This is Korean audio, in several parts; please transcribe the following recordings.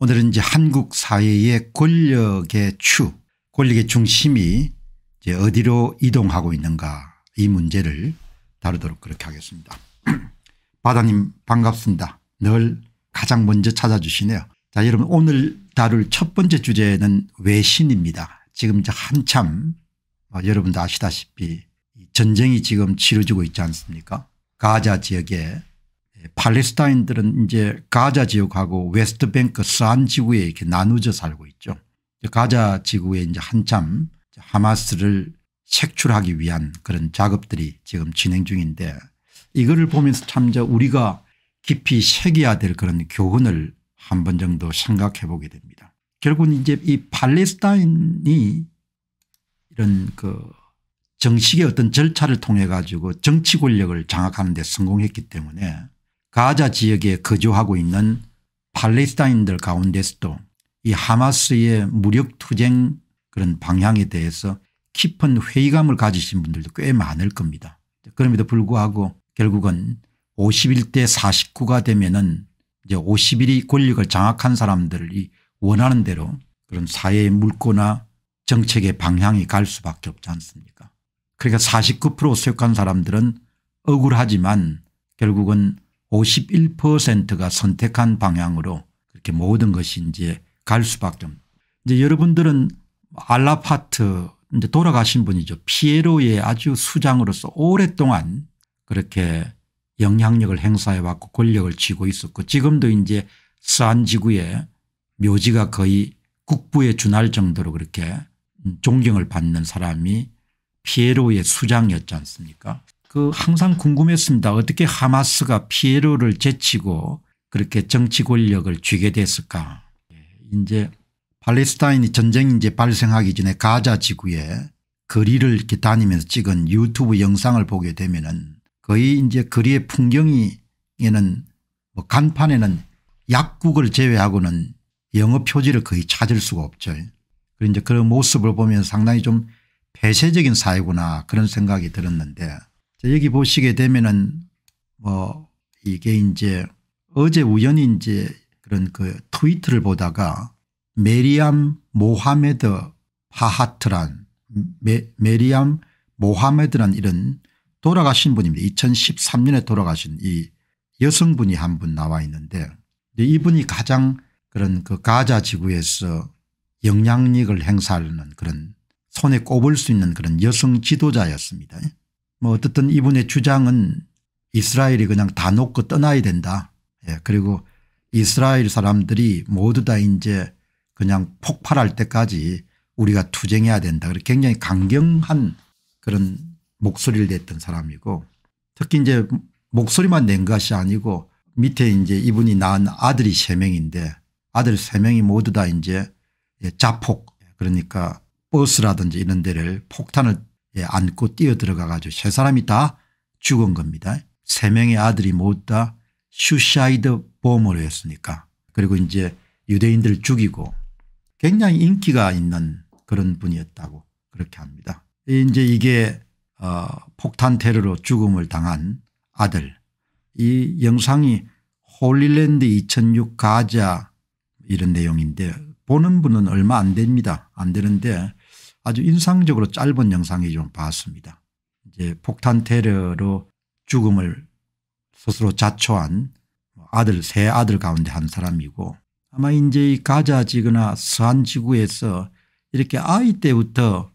오늘은 이제 한국 사회의 권력의 추 권력의 중심이 이제 어디로 이동하고 있는가 이 문제를 다루도록 그렇게 하겠습니다. 바다님 반갑습니다. 늘 가장 먼저 찾아주시네요. 자 여러분 오늘 다룰 첫 번째 주제는 외신입니다. 지금 이제 한참 어, 여러분도 아시다시피 전쟁이 지금 치러지고 있지 않습니까 가자 지역에 팔레스타인들은 이제 가자 지역하고 웨스트뱅크 서안 지구에 이렇게 나누져 살고 있죠. 가자 지구에 이제 한참 하마스를 색출하기 위한 그런 작업들이 지금 진행 중인데 이거를 보면서 참 우리가 깊이 새겨야 될 그런 교훈을 한 번 정도 생각해 보게 됩니다. 결국은 이제 이 팔레스타인이 이런 그 정식의 어떤 절차를 통해 가지고 정치 권력을 장악하는 데 성공했기 때문에 가자 지역에 거주하고 있는 팔레스타인들 가운데서도 이 하마스의 무력투쟁 그런 방향에 대해서 깊은 회의감을 가지신 분들도 꽤 많을 겁니다. 그럼에도 불구하고 결국은 51대 49가 되면은 이제 51이 권력을 장악한 사람들이 원하는 대로 그런 사회의 물꼬나 정책의 방향이 갈 수밖에 없지 않습니까 그러니까 49%수역한 사람들은 억울하지만 결국은 51%가 선택한 방향으로 그렇게 모든 것이 이제 갈 수밖에 없는. 이제 여러분들은 알라파트 이제 돌아가신 분이죠. 피에로의 아주 수장으로서 오랫동안 그렇게 영향력을 행사해 왔고 권력을 쥐고 있었고 지금도 이제 스한 지구에 묘지가 거의 국부에 준할 정도로 그렇게 존경을 받는 사람이 피에로의 수장이었지 않습니까 그 항상 궁금했습니다. 어떻게 하마스가 피에로를 제치고 그렇게 정치 권력을 쥐게 됐을까. 예, 이제 팔레스타인이 전쟁이 이제 발생하기 전에 가자 지구에 거리를 이렇게 다니면서 찍은 유튜브 영상을 보게 되면은 거의 이제 거리의 풍경이에는 뭐 간판에는 약국을 제외하고는 영어 표지를 거의 찾을 수가 없죠. 그리 이제 그런 모습을 보면 상당히 좀 폐쇄적인 사회구나 그런 생각이 들었는데 여기 보시게 되면은 뭐 이게 이제 어제 우연히 이제 그런 그 트위트를 보다가 메리암 모하메드 파하트란 메, 리암 모하메드란 이런 돌아가신 분입니다. 2013년에 돌아가신 이 여성분이 한 분 나와 있는데 이분이 가장 그런 그 가자 지구에서 영향력을 행사하는 그런 손에 꼽을 수 있는 그런 여성 지도자였습니다. 뭐어쨌든 이분의 주장은 이스라엘이 그냥 다 놓고 떠나야 된다. 예, 그리고 이스라엘 사람들이 모두 다 이제 그냥 폭발할 때까지 우리가 투쟁해야 된다. 그렇게 굉장히 강경한 그런 목소리를 냈던 사람이고 특히 이제 목소리만 낸 것이 아니고 밑에 이제 이분이 낳은 아들이 3명인데 아들 3명이 모두 다 이제 예, 자폭 그러니까 버스라든지 이런 데를 폭탄을 예, 안고 뛰어들어가 가지고 세 사람이 다 죽은 겁니다. 세 명의 아들이 모두 다 슈샤이드 보험으로 했으니까 그리고 이제 유대인들을 죽이고 굉장히 인기가 있는 그런 분이었다고 그렇게 합니다. 이제 이게 어, 폭탄 테러로 죽음을 당한 아들 이 영상이 홀리랜드 2006 가자 이런 내용인데 보는 분은 얼마 안 됩니다. 안 되는데 아주 인상적으로 짧은 영상이 좀 봤습니다. 이제 폭탄 테러로 죽음을 스스로 자초한 아들 세 아들 가운데 한 사람이고 아마 이제 이 가자지구나 서한 지구에서 이렇게 아이 때부터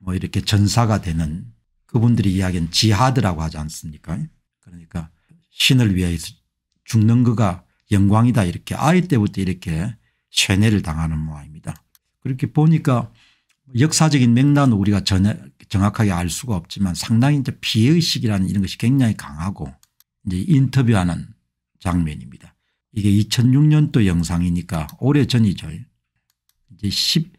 뭐 이렇게 전사가 되는 그분들이 이야기한 지하드라고 하지 않습니까 그러니까 신을 위해서 죽는 그가 영광이다 이렇게 아이 때부터 이렇게 쇠뇌를 당하는 모양입니다. 그렇게 보니까 역사적인 맥락은 우리가 정확하게 알 수가 없지만 상당히 이제 비의식이라는 이런 것이 굉장히 강하고 이제 인터뷰하는 장면입니다. 이게 2006년도 영상이니까 오래 전이죠. 이제 10,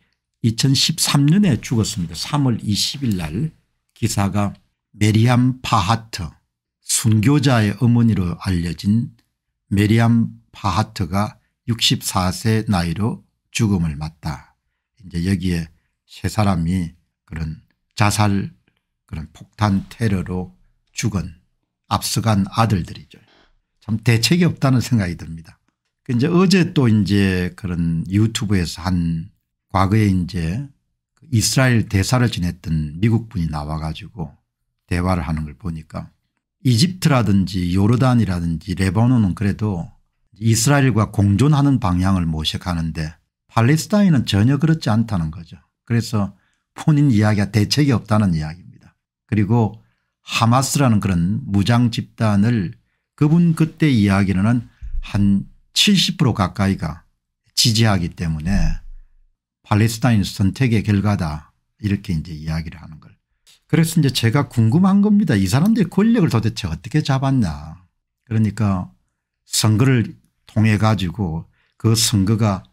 2013년에 죽었습니다. 3월 20일 날 기사가 메리암 파하트 순교자의 어머니로 알려진 메리암 파하트가 64세 나이로 죽음을 맞다. 이제 여기에 세 사람이 그런 자살 그런 폭탄 테러로 죽은 압수간 아들들이죠. 참 대책이 없다는 생각이 듭니다. 그 이제 어제 또 이제 그런 유튜브에서 한 과거에 이제 그 이스라엘 대사를 지냈던 미국 분이 나와 가지고 대화를 하는 걸 보니까 이집트라든지 요르단이라든지 레바논은 그래도 이스라엘과 공존하는 방향을 모색하는데 팔레스타인은 전혀 그렇지 않다는 거죠. 그래서 푸닌 이야기가 대책이 없다는 이야기입니다. 그리고 하마스라는 그런 무장 집단을 그분 그때 이야기로는 한 70% 가까이가 지지하기 때문에 팔레스타인 선택의 결과다 이렇게 이제 이야기를 하는 걸. 그래서 이제 제가 궁금한 겁니다. 이 사람들이 권력을 도대체 어떻게 잡았냐. 그러니까 선거를 통해 가지고 그 선거가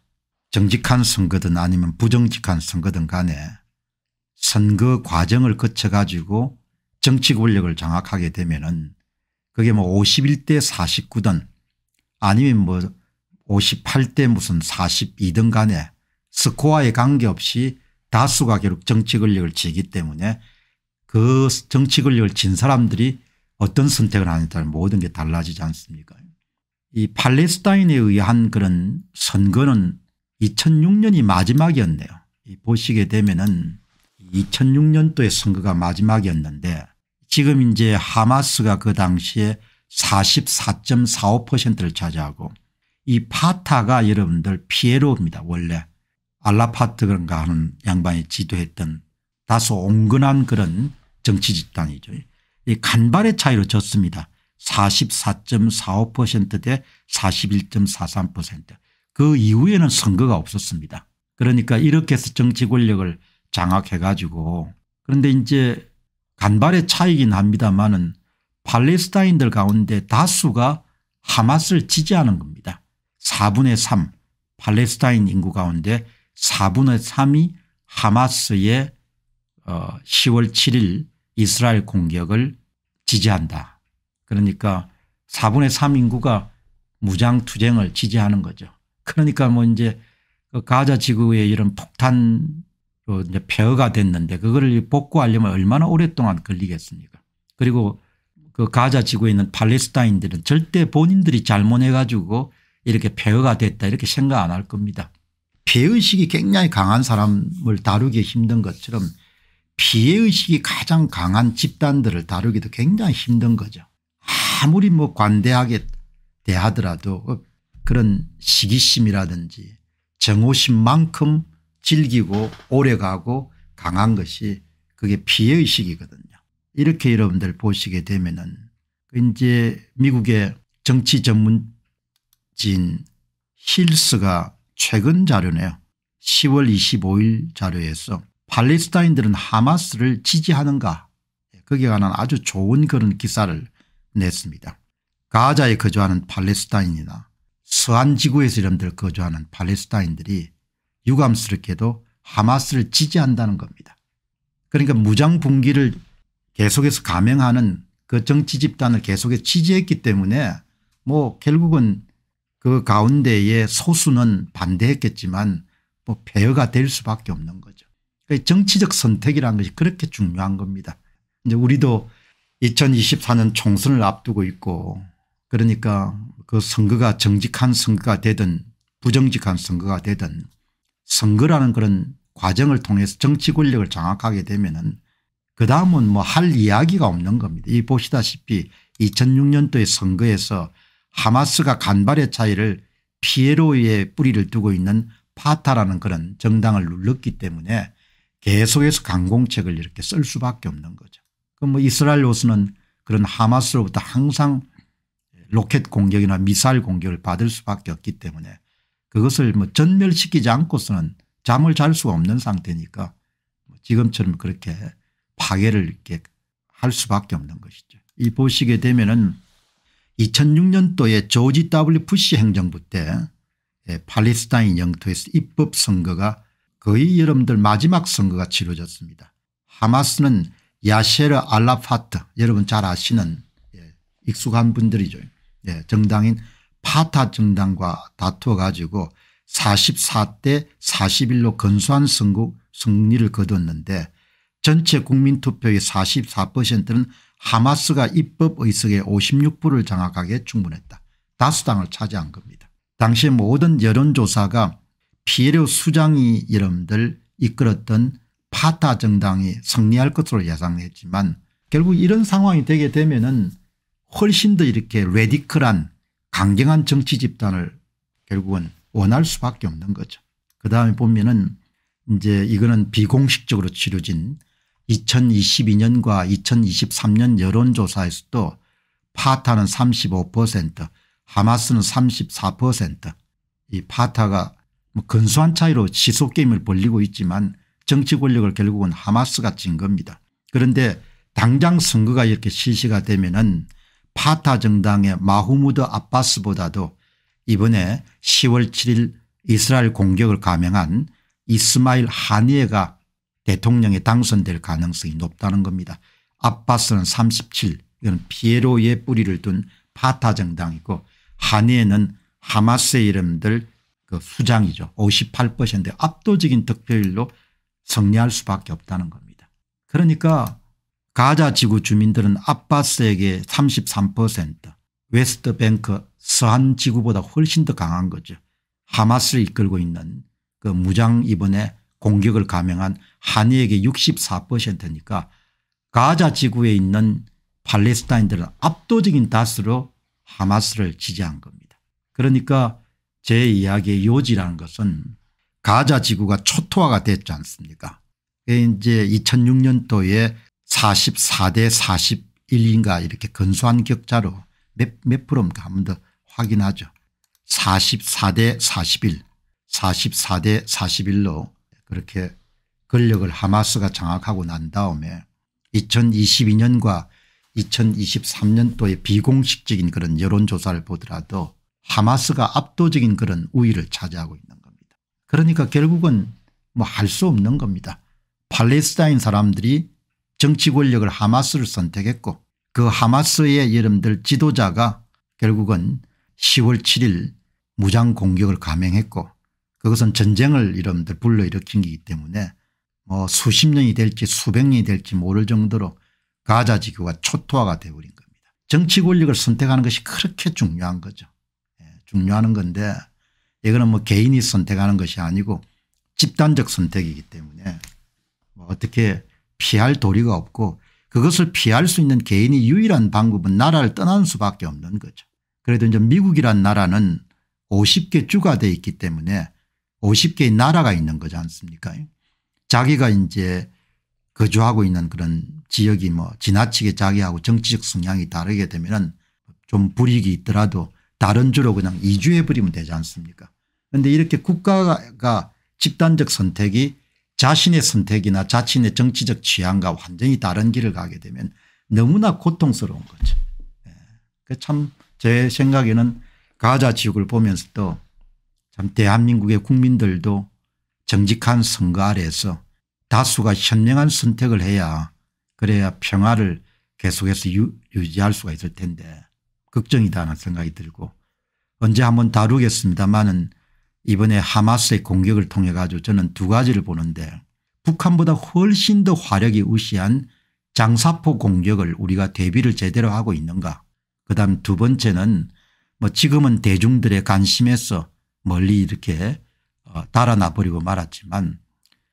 정직한 선거든 아니면 부정직한 선거든 간에 선거 과정을 거쳐 가지고 정치 권력을 장악하게 되면은 그게 뭐 51대 49든 아니면 뭐 58대 무슨 42든 간에 스코어에 관계없이 다수가 결국 정치 권력을 쥐기 때문에 그 정치 권력을 진 사람들이 어떤 선택을 하느냐에 따라 모든 게 달라지지 않습니까 이 팔레스타인에 의한 그런 선거는 2006년이 마지막이었네요. 보시게 되면은 2 0 0 6년도에 선거가 마지막이었는데 지금 이제 하마스가 그 당시에 44.45%를 차지하고 이 파타가 여러분들 피에로입니다. 원래 알라파트 그런가 하는 양반이 지도했던 다소 온건한 그런 정치 집단이죠. 이 간발의 차이로 졌습니다. 44.45%대 41.43%그 이후에는 선거가 없었습니다. 그러니까 이렇게 해서 정치 권력을 장악해 가지고 그런데 이제 간발의 차이긴 합니다마는 팔레스타인들 가운데 다수가 하마스를 지지하는 겁니다. 4분의 3 팔레스타인 인구 가운데 4분의 3이 하마스의 10월 어, 7일 이스라엘 공격을 지지한다. 그러니까 4분의 3 인구가 무장투쟁을 지지하는 거죠. 그러니까 뭐 이제 그 가자 지구의 이런 폭탄으로 그 이제 폐허가 됐는데 그거를 복구하려면 얼마나 오랫동안 걸리겠습니까? 그리고 그 가자 지구에 있는 팔레스타인들은 절대 본인들이 잘못해 가지고 이렇게 폐허가 됐다 이렇게 생각 안 할 겁니다. 피의식이 굉장히 강한 사람을 다루기 힘든 것처럼 피해의식이 가장 강한 집단들을 다루기도 굉장히 힘든 거죠. 아무리 뭐 관대하게 대하더라도 그 그런 시기심이라든지 정오심만큼 즐기고 오래가고 강한 것이 그게 피해의식이거든요. 이렇게 여러분들 보시게 되면은 그 이제 미국의 정치 전문지 힐스가 최근 자료네요. 10월 25일 자료에서 팔레스타인들은 하마스를 지지하는가 거기에 관한 아주 좋은 그런 기사를 냈습니다. 가자에 거주하는 팔레스타인이나 서안 지구에서 이름들 거주하는 팔레스타인들이 유감스럽게도 하마스를 지지한다는 겁니다. 그러니까 무장분기를 계속해서 감행하는 그 정치 집단을 계속해서 지지했기 때문에 뭐 결국은 그 가운데에 소수는 반대했겠지만 뭐 폐허가 될 수밖에 없는 거죠. 그러니까 정치적 선택이라는 것이 그렇게 중요한 겁니다. 이제 우리도 2024년 총선을 앞두고 있고 그러니까 그 선거가 정직한 선거가 되든 부정직한 선거가 되든 선거라는 그런 과정을 통해서 정치 권력을 장악하게 되면은 그 다음은 뭐 할 이야기가 없는 겁니다. 이 보시다시피 2006년도의 선거에서 하마스가 간발의 차이를 피에로의 뿌리를 두고 있는 파타라는 그런 정당을 눌렀기 때문에 계속해서 강공책을 이렇게 쓸 수밖에 없는 거죠. 그럼 뭐 이스라엘 로스는 그런 하마스로부터 항상 로켓 공격이나 미사일 공격을 받을 수밖에 없기 때문에 그것을 뭐 전멸시키지 않고서는 잠을 잘 수가 없는 상태니까 뭐 지금처럼 그렇게 파괴를 이렇게 할 수밖에 없는 것이죠. 이 보시게 되면은 2006년도에 조지 W 부시 행정부 때 예, 팔레스타인 영토에서 입법 선거가 거의 여러분들 마지막 선거가 치러졌습니다. 하마스는 야셰르 알라파트 여러분 잘 아시는 예, 익숙한 분들이죠. 예, 정당인 파타 정당과 다투어 가지고 44대 41로 건수한 선거 승리를 거뒀는데 전체 국민투표의 44%는 하마스가 입법 의석의 56%를 장악하기에 충분했다. 다수당을 차지한 겁니다. 당시 모든 여론조사가 피에로 수장이 여러분들 이끌었던 파타 정당이 승리할 것으로 예상했지만 결국 이런 상황이 되게 되면 은 훨씬 더 이렇게 레디컬한 강경한 정치 집단을 결국은 원할 수밖에 없는 거죠. 그다음에 보면은 이제 이거는 비공식적으로 치러진 2022년과 2023년 여론조사에서도 파타는 35% 하마스는 34%이 파타가 뭐 근소한 차이로 지속게임을 벌리고 있지만 정치 권력을 결국은 하마스가 진 겁니다. 그런데 당장 선거가 이렇게 실시가 되면은 파타 정당의 마후무드 아빠스보다도 이번에 10월 7일 이스라엘 공격을 감행한 이스마일 하니에가 대통령에 당선될 가능성이 높다는 겁니다. 아빠스는 37 이건 피에로의 뿌리를 둔 파타 정당이고 하니에는 하마스의 이름들 그 수장이죠. 58%의 압도적인 득표율로 승리할 수밖에 없다는 겁니다. 그러니까 가자 지구 주민들은 아빠스에게 33% 웨스트뱅크 서한 지구보다 훨씬 더 강한 거죠. 하마스를 이끌고 있는 그 무장 이번에 공격을 감행한 한이에게 64%니까 가자 지구에 있는 팔레스타인들은 압도적인 다수로 하마스를 지지한 겁니다. 그러니까 제 이야기의 요지라는 것은 가자 지구가 초토화가 됐지 않습니까 이제 2006년도에 44대 41인가 이렇게 근소한 격자로 몇, 몇 프로인가 한 번 더 확인하죠. 44대 41 44대 41로 그렇게 권력을 하마스가 장악하고 난 다음에 2022년과 2 0 2 3년도에 비공식적인 그런 여론조사를 보더라도 하마스가 압도적인 그런 우위를 차지하고 있는 겁니다. 그러니까 결국은 뭐 할 수 없는 겁니다. 팔레스타인 사람들이 정치 권력을 하마스를 선택했고 그 하마스의 여러분들 지도자가 결국은 10월 7일 무장 공격을 감행했고 그것은 전쟁을 여러분들 불러일으킨 것기 때문에 뭐 수십 년이 될지 수백 년이 될지 모를 정도로 가자 지구가 초토화가 되어버린 겁니다. 정치 권력을 선택하는 것이 그렇게 중요한 거죠. 예, 중요한 건데 이거는 뭐 개인이 선택하는 것이 아니고 집단적 선택이기 때문에 뭐 어떻게 피할 도리가 없고 그것을 피할 수 있는 개인이 유일한 방법은 나라를 떠난 수밖에 없는 거죠. 그래도 이제 미국이란 나라는 50개 주가 돼 있기 때문에 50개의 나라가 있는 거지 않습니까 자기가 이제 거주하고 있는 그런 지역이 뭐 지나치게 자기하고 정치적 성향이 다르게 되면 은좀 불이익이 있더라도 다른 주로 그냥 이주해 버리면 되지 않습니까 그런데 이렇게 국가가 집단적 선택이 자신의 선택이나 자신의 정치적 취향과 완전히 다른 길을 가게 되면 너무나 고통스러운 거죠. 예. 그 참제 생각에는 가자 지역을 보면서도 참 대한민국의 국민들도 정직한 선거 아래서 다수가 현명한 선택을 해야 그래야 평화를 계속해서 유, 유지할 수가 있을 텐데 걱정이다 하는 생각이 들고 언제 한번 다루겠습니다마는 이번에 하마스의 공격을 통해 가지고 저는 두 가지를 보는데 북한보다 훨씬 더 화력이 우시한 장사포 공격을 우리가 대비를 제대로 하고 있는가 그다음 두 번째는 뭐 지금은 대중들의 관심에서 멀리 이렇게 어, 달아나버리고 말았지만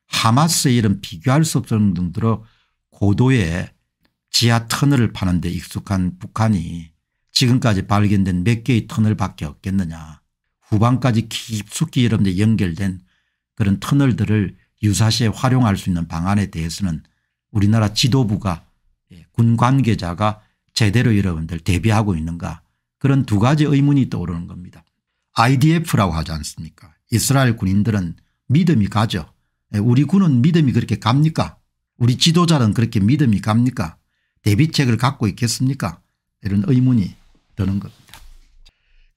하마스의 이런 비교할 수 없을 정도로 고도의 지하 터널을 파는 데 익숙한 북한이 지금까지 발견된 몇 개의 터널밖에 없겠느냐 후방까지 깊숙이 여러분들 연결된 그런 터널들을 유사시에 활용할 수 있는 방안에 대해서는 우리나라 지도부가 예, 군 관계자가 제대로 여러분들 대비하고 있는가 그런 두 가지 의문이 떠오르는 겁니다. IDF라고 하지 않습니까 이스라엘 군인들은 믿음이 가죠. 예, 우리 군은 믿음이 그렇게 갑니까 우리 지도자는 그렇게 믿음이 갑니까 대비책을 갖고 있겠습니까 이런 의문이 드는 겁니다.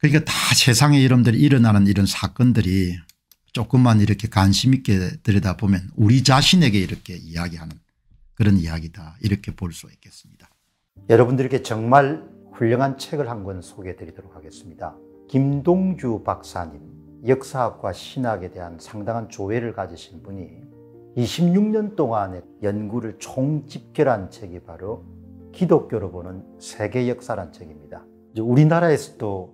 그러니까 다 세상의 이름들이 일어나는 이런 사건들이 조금만 이렇게 관심 있게 들여다보면 우리 자신에게 이렇게 이야기하는 그런 이야기다 이렇게 볼 수 있겠습니다. 여러분들께 정말 훌륭한 책을 한 권 소개해 드리도록 하겠습니다. 김동주 박사님 역사학과 신학에 대한 상당한 조회를 가지신 분이 26년 동안의 연구를 총집결한 책이 바로 기독교로 보는 세계 역사란 책입니다. 우리나라에서도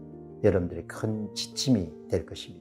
여러분들의 큰 지침이 될 것입니다.